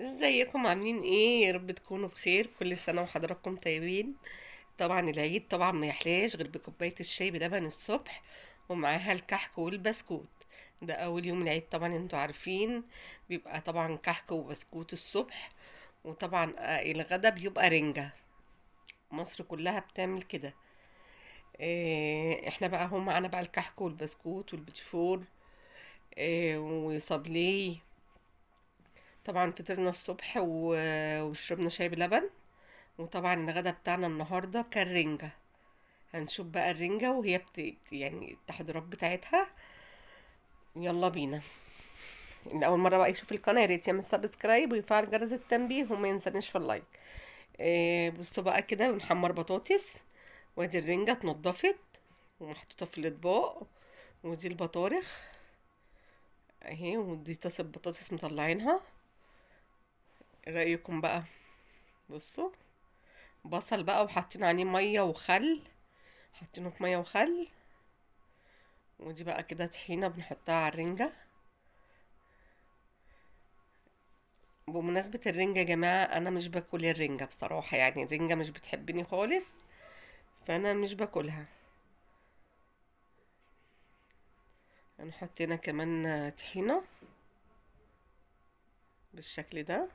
ازيكم عاملين ايه يا رب تكونوا بخير كل سنه وحضراتكم طيبين طبعا العيد طبعا ما يحلاش غير بكوبايه الشاي بلبن الصبح ومعاها الكحك والبسكوت ده اول يوم العيد طبعا انتوا عارفين بيبقى طبعا كحك وبسكوت الصبح وطبعا آه، الغدا بيبقى رنجه مصر كلها بتعمل كده آه، احنا بقى هم معانا بقى الكحك والبسكوت والبتفور آه، وصابليه طبعا فطرنا الصبح وشربنا شاي بلبن وطبعا الغدا بتاعنا النهاردة كان رنجة هنشوف بقى الرنجة وهي بت... يعني التحضيرات بتاعتها يلا بينا اول مره بقى يشوف القناه يا ريت يعمل سبسكرايب ويفعل جرس التنبيه وما ينسانيش في اللايك إيه بصوا بقى كده بنحمر بطاطس وادي الرنجه اتنضفت ومحطوطه في الاطباق ودي البطارخ اهي ودي طاسه بطاطس مطلعينها رأيكم بقى بصوا بصل بقى وحاطين عليه ميه وخل حاطينه في ميه وخل ودي بقى كده طحينه بنحطها على الرنجه بمناسبه الرنجه يا جماعه انا مش باكل الرنجه بصراحه يعني الرنجه مش بتحبني خالص فانا مش باكلها هنحط هنا كمان طحينه بالشكل ده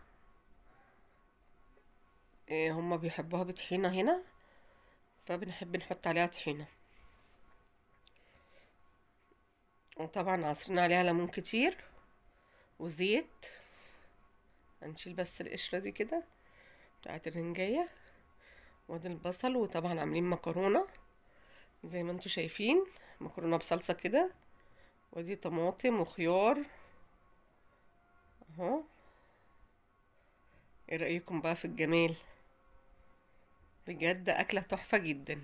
إيه، هما بيحبوها بطحينة هنا فبنحب نحط عليها طحينة وطبعا عصرنا عليها ليمون كتير وزيت هنشيل بس القشرة دي كده بتاعت الرنجاية وادي البصل وطبعا عاملين مكرونة زي ما انتوا شايفين مكرونة بصلصة كده ودي طماطم وخيار اهو ايه رأيكم بقى في الجمال بجد أكلة تحفة جدا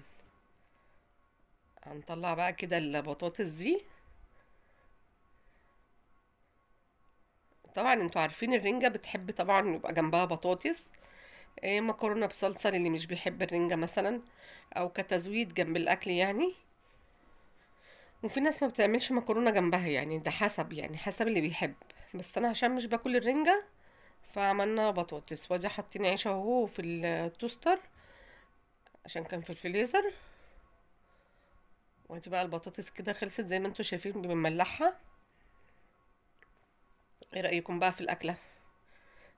هنطلع بقى كده البطاطس دي طبعا انتوا عارفين الرنجة بتحب طبعا يبقى جنبها بطاطس إيه مكرونة بصلصة للي مش بيحب الرنجة مثلا أو كتزويد جنب الأكل يعني وفي ناس ما بتعملش مكرونة جنبها يعني ده حسب يعني حسب اللي بيحب بس أنا عشان مش باكل الرنجة فعملنا بطاطس وادي حاطين عيش اهو في التوستر عشان كان في الفريزر وادي بقى البطاطس كده خلصت زي ما انتم شايفين بنملحها ايه رايكم بقى في الاكله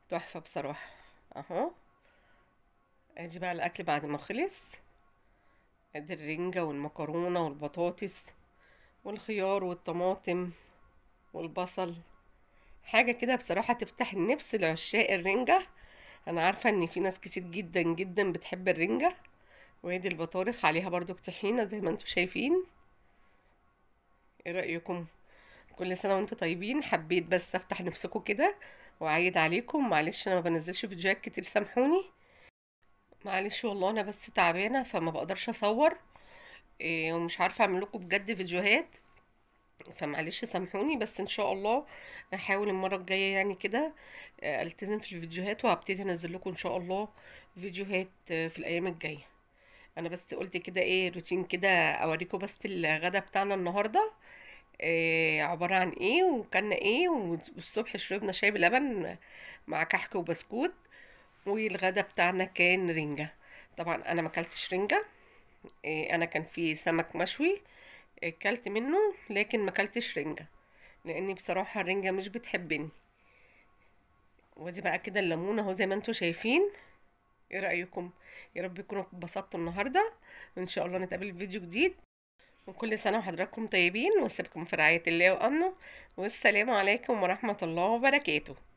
تحفه بصراحه اهو ادي بقى الاكل بعد ما خلص ادي الرنجه والمكرونه والبطاطس والخيار والطماطم والبصل حاجه كده بصراحه تفتح النفس لعشاق الرنجه انا عارفه ان في ناس كتير جدا جدا بتحب الرنجه وادي البطارخ عليها برضو طحينه زي ما انتم شايفين ايه رايكم كل سنه وانتم طيبين حبيت بس افتح نفسكم كده واعيد عليكم معلش انا ما بنزلش فيديوهات كتير سامحوني معلش والله انا بس تعبانه فما بقدرش اصور إيه ومش عارفه اعمل لكم بجد فيديوهات فمعلش سامحوني بس ان شاء الله هحاول المره الجايه يعني كده آه، التزم في الفيديوهات وهبتدي انزل لكم ان شاء الله فيديوهات آه، في الايام الجايه انا بس قلت كده ايه روتين كده اوريكم بس الغدا بتاعنا النهارده إيه عباره عن ايه وكلنا ايه والصبح شربنا شاي بلبن مع كحك وبسكوت والغدا بتاعنا كان رنجه طبعا انا ما اكلتش رنجه إيه انا كان في سمك مشوي آه، اكلت منه لكن ما اكلتش رنجه لاني بصراحه الرنجه مش بتحبني ودي بقى كده الليمون اهو زي ما انتم شايفين ايه رايكم يا رب تكونوا اتبسطتوا النهارده وان شاء الله نتقابل في فيديو جديد وكل سنه وحضراتكم طيبين وسيبكم في رعايه الله وامنه والسلام عليكم ورحمه الله وبركاته